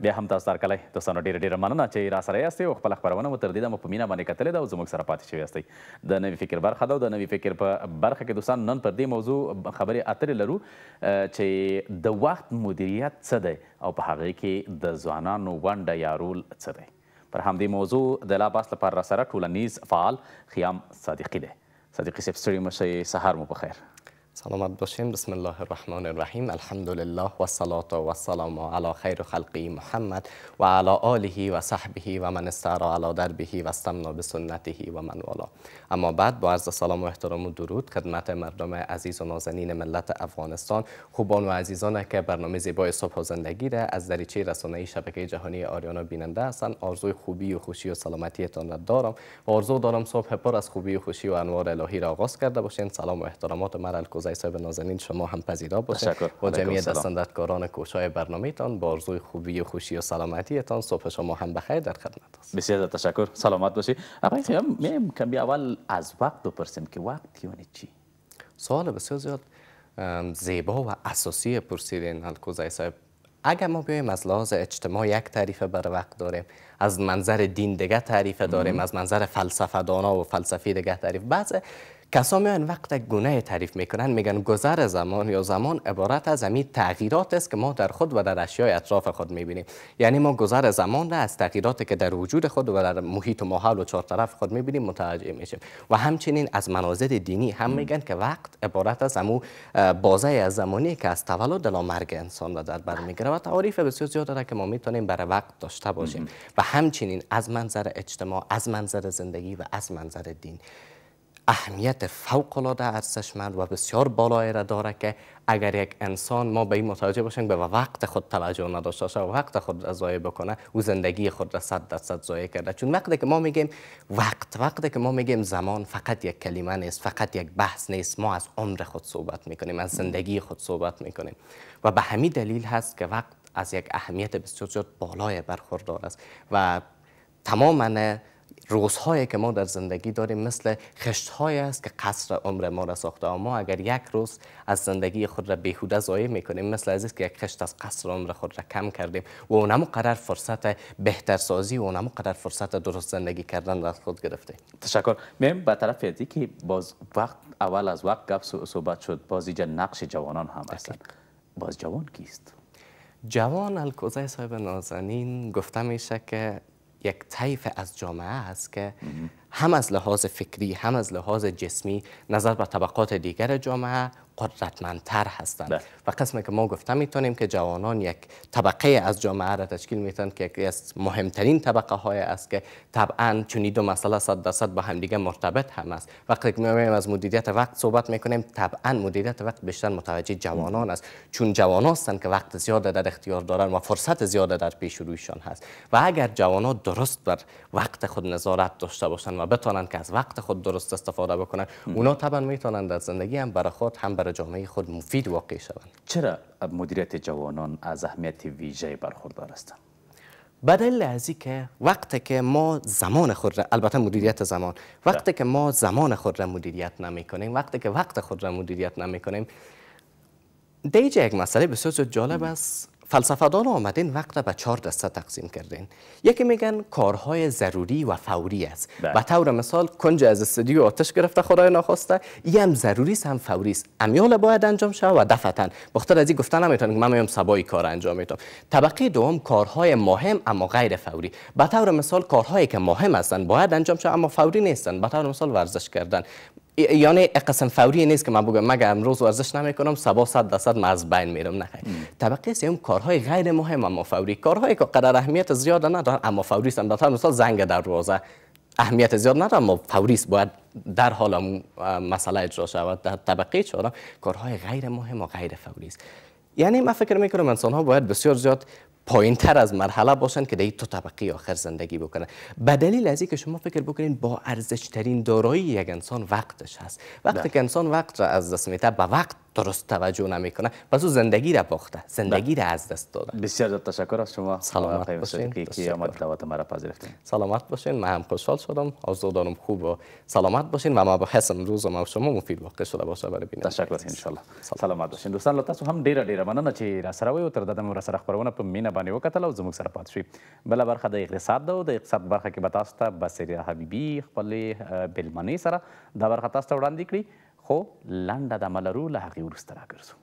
بیا هم تاسو تر کلی دوستانو ډیره ډیره مننه چې را سره یاستئ او خپله خپرونه مو تر دې دمه په مینه باندې کتلې ده او زموږ سره پاتې شوي یاستئ د نوي فکر برخه ده او د نوي فکر په برخه کې دوستان نن پر دې موضوع خبرې اترې لرو چې د وخت مدیریت څه دی او په هغې کې د ځوانانو ونډه یا رول څه دی پر همدې موضوع د لا باس لپاره را سره ټولنیز فعال خیام صادقي دی صادقي صاحب ستړي مه سهار مو په خیر سلامت باشیم بسم الله الرحمن الرحیم الحمد لله و الصلاة و السلام على خیر خلقی محمد و على آله و صحبه و من علی على دربه و استمنا به سنته و من والا اما بعد با عرض سلام و احترام و درود خدمت مردم عزیز و نازنین ملت افغانستان خوبان و عزیزان که برنامه زیبای صبح و زندگی را از دریچه رسانه شبکه جهانی آریانا بیننده هستند آرزوی خوبی و خوشی و سلامتیتان را دارم و آرزو دارم صبح پر از خوبی و خوشی و انوار الهی را آغاز کرده باشین سلام و احترامات مرا عرض صاحب نازنین شما هم پذیرا باشید و جمعی دستاندردکاران کوشای برنامه تان با ارزوی خوبی و خوشی و سلامتی تان صبح شما هم بخیر در خدمت است بسیار تشکر سلامت باشی. آقای خیام میم کمی اول از وقت بپرسیم که وقت یعنی چی سوال بسیار زیاد زیبا و اساسی پرسیدین الکوزای صاحب اگر ما بیایم از لحاظ اجتماع یک تعریف بر وقت داریم از منظر دین دیگه تعریف داریم از منظر فلسفه دانا و فلسفی دیگه تعریف کسا میان وقت گناه تعریف میکنن میگن گذر زمان یا زمان عبارت از همین تغییرات است که ما در خود و در اشیای اطراف خود میبینیم یعنی ما گذر زمان را از تغییراتی که در وجود خود و در محیط و ماحول و چهار طرف خود میبینیم متوجه میشیم و همچنین از مناظر دینی هم میگن که وقت عبارت از امو بازه از زمانی که از تولد تا مرگ انسان را در بر میگیره و تعاریف بسیار زیاد داره که ما میتونیم برای وقت داشته باشیم و همچنین از منظر اجتماع از منظر زندگی و از منظر دین اهمیت فوق العاده ارزشمند و بسیار بالایی را داره که اگر یک انسان ما به این متوجه باشیم به وقت خود توجه نداشته باشه و وقت خود را ضایع بکنه او زندگی خود را صد درصد ضایع کرده چون وقتی که ما میگیم وقت وقتی که ما میگیم زمان فقط یک کلمه نیست فقط یک بحث نیست ما از عمر خود صحبت میکنیم از زندگی خود صحبت میکنیم و به همین دلیل هست که وقت از یک اهمیت بسیار بالای برخوردار است و تماما روزهایی که ما در زندگی داریم مثل خشتهایی است که قصر عمر ما را ساخته ما اگر یک روز از زندگی خود را بیهوده ضایع میکنیم مثل از که یک خشت از قصر عمر خود را کم کردیم و اونم قرار فرصت بهترسازی و اونم قرار فرصت درست زندگی کردن را خود گرفته تشکر میم به طرف که باز وقت اول از وقت گفت صحبت شد باز اینجا نقش جوانان هم است باز جوان کیست جوان الکوزه صاحب نازنین گفته میشه که یک طیف از جامعه است که هم از لحاظ فکری هم از لحاظ جسمی نظر به طبقات دیگر جامعه قدرتمندتر هستند بله. و قسم که ما گفتم میتونیم که جوانان یک طبقه از جامعه را تشکیل میتونند که یکی از مهمترین طبقه های است که طبعا چون دو مسئله صد درصد با همدیگه مرتبط هم است وقتی که میایم از مدیریت وقت صحبت میکنیم طبعا مدیریت وقت بیشتر متوجه جوانان است چون جوانان هستند که وقت زیاد در اختیار دارن و فرصت زیاد در پیش رویشان هست و اگر جوانان درست بر وقت خود نظارت داشته باشند و بتوانند که از وقت خود درست استفاده بکنن اونا طبعا میتونند در زندگی هم برای خود هم جامعه خود مفید واقع شوند چرا مدیریت جوانان از اهمیت ویژه برخوردار است؟ بدل از که وقتی که ما زمان خود را البته مدیریت زمان وقتی که ما زمان خود را مدیریت نمی کنیم وقتی که وقت خود را مدیریت نمی کنیم دیجه یک مسئله بسیار جالب است فلسفدان آمدین وقت را به چهار دسته تقسیم کردین یکی میگن کارهای ضروری و فوری است و بله. طور مثال کنج از استودیو آتش گرفته خدای ناخواسته این هم ضروری است هم فوری است امیال باید انجام شود و دفعتن بختر از این گفتن نمیتونم من میام سبایی کار انجام میدم طبقه دوم کارهای مهم اما غیر فوری به طور مثال کارهایی که مهم هستند باید انجام شود اما فوری نیستند به طور مثال ورزش کردن یعنی قسم فوری نیست که من بگم مگه امروز ورزش نمیکنم سبا صد درصد من از بین میرم نه طبقه سوم کارهای غیر مهم اما فوری کارهایی که قدر اهمیت زیاد ندارن اما فوری هستند مثلا مثال زنگ در روزه اهمیت زیاد اما اما فوریس باید در حال مسئله اجرا شود در طبقه چهارم کارهای غیر مهم و غیر فوری است یعنی من فکر میکنم انسان ها باید بسیار زیاد پایین تر از مرحله باشن که در تو طبقه آخر زندگی بکنن به دلیل از که شما فکر بکنین با ارزش ترین دارایی یک انسان وقتش هست وقتی بله. که انسان وقت را از دست میده به وقت درست توجه نمیکنه پس او زندگی را باخته زندگی بله. را از دست داده بسیار زیاد تشکر از شما سلامت باشین که آمد دعوت مرا پذیرفتین سلامت باشین من هم خوشحال شدم از دارم خوب و سلامت باشین و ما به حسم روز و ما شما مفید واقع شده باشه برای بیننده تشکر ان شاء الله سلامت باشین دوستان لطفا هم ډیره ډیره مننه چې را سره وي تر دادم را سره خبرونه په مینا باندې وکتل او زموږ سره پات شي بل برخه د اقتصاد ده د اقتصاد برخه کې به تاسو ته حبیبی خپل منی سره دا برخه تاسو وړاندې خو لنډه دمه لرو له هغې وروسته راګرځو